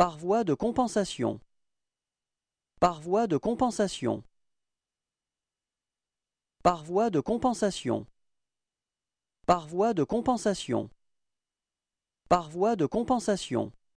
par voie de compensation par voie de compensation par voie de compensation par voie de compensation par voie de compensation